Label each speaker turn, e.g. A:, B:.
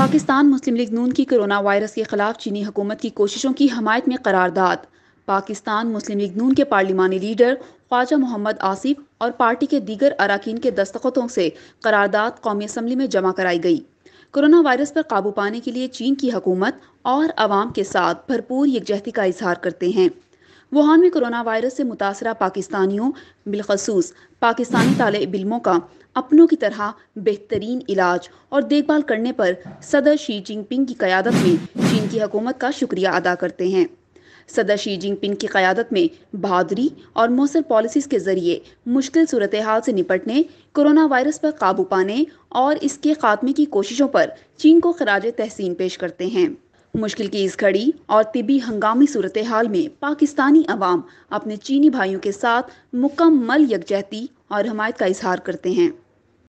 A: पाकिस्तान मुस्लिम League नून की corona virus के खिलाफ चीनी हुकूमत की कोशिशों की हमायत में करारदाद पाकिस्तान मुस्लिम लीग नून के पार्लिमानी लीडर ख्वाजा मोहम्मद आसिफ और पार्टी के दीगर अरकान के दस्तखतों से करारदाद कौमी असम्बली में जमा कराई गई कोरोना वायरस पर काबू पाने के लिए चीन की हकूमत और आवाम के साथ भरपूर यकजहती का इजहार करते हैं वुहान में कोरोना वायरस से मुतासर पाकिस्तानियों बिलखसूस पाकिस्तानी तालब इलमों का अपनों की तरह बेहतरीन इलाज और देखभाल करने पर सदर शी जिनपिंग की क़्यादत में चीन की हकूमत का शुक्रिया अदा करते हैं सदर शी जिनपिंग की क़्यादत में बहादरी और मौसर पॉलिसीज़ के ज़रिए मुश्किल सूरत हाल से निपटने कोरोना वायरस पर काबू पाने और इसके ख़ात्मे की कोशिशों पर चीन को खराज तहसीन पेश करते हैं मुश्किल की इस घड़ी और तिबी हंगामी सूरत हाल में पाकिस्तानी अवाम अपने चीनी भाइयों के साथ मुकम्मल यकजहती और हमायत का इजहार करते हैं